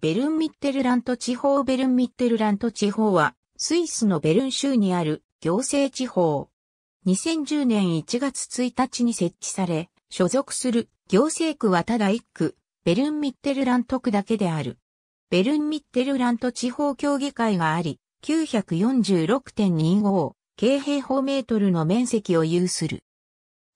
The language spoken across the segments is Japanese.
ベルンミッテルラント地方ベルンミッテルラント地方は、スイスのベルン州にある行政地方。2010年1月1日に設置され、所属する行政区はただ1区、ベルンミッテルラント区だけである。ベルンミッテルラント地方協議会があり、946.25京平方メートルの面積を有する。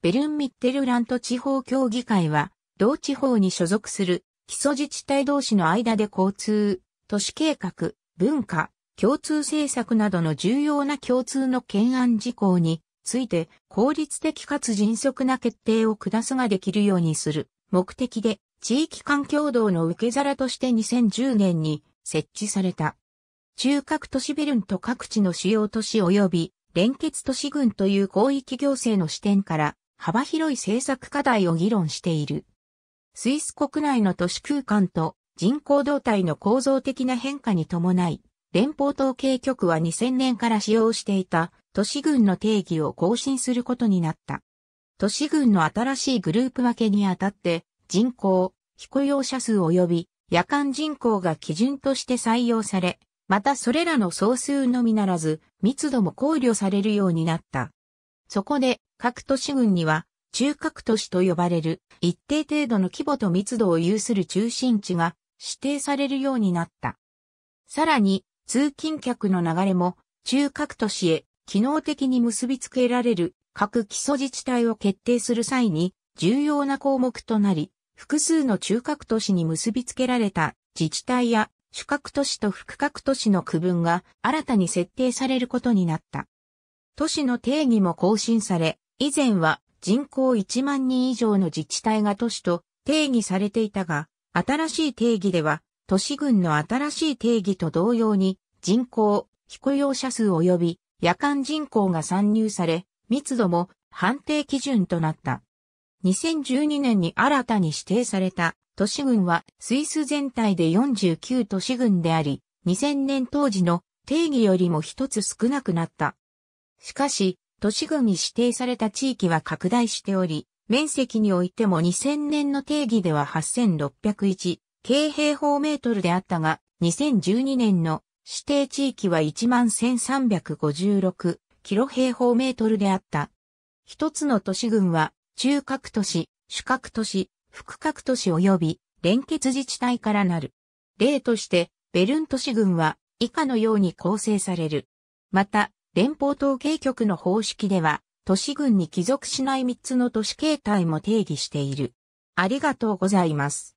ベルンミッテルラント地方協議会は、同地方に所属する基礎自治体同士の間で交通、都市計画、文化、共通政策などの重要な共通の懸案事項について効率的かつ迅速な決定を下すができるようにする目的で地域環境道の受け皿として2010年に設置された。中核都市ベルンと各地の主要都市及び連結都市群という広域行政の視点から幅広い政策課題を議論している。スイス国内の都市空間と人口動態の構造的な変化に伴い、連邦統計局は2000年から使用していた都市群の定義を更新することになった。都市群の新しいグループ分けにあたって人口、非雇用者数及び夜間人口が基準として採用され、またそれらの総数のみならず密度も考慮されるようになった。そこで各都市群には中核都市と呼ばれる一定程度の規模と密度を有する中心地が指定されるようになった。さらに、通勤客の流れも中核都市へ機能的に結びつけられる各基礎自治体を決定する際に重要な項目となり、複数の中核都市に結びつけられた自治体や主核都市と副核都市の区分が新たに設定されることになった。都市の定義も更新され、以前は人口1万人以上の自治体が都市と定義されていたが、新しい定義では、都市群の新しい定義と同様に、人口、非雇用者数及び夜間人口が参入され、密度も判定基準となった。2012年に新たに指定された都市群はスイス全体で49都市群であり、2000年当時の定義よりも一つ少なくなった。しかし、都市群に指定された地域は拡大しており、面積においても2000年の定義では8601京平方メートルであったが、2012年の指定地域は11,356キロ平方メートルであった。一つの都市群は、中核都市、主核都市、副核都市及び連結自治体からなる。例として、ベルン都市群は以下のように構成される。また、連邦統計局の方式では、都市群に帰属しない3つの都市形態も定義している。ありがとうございます。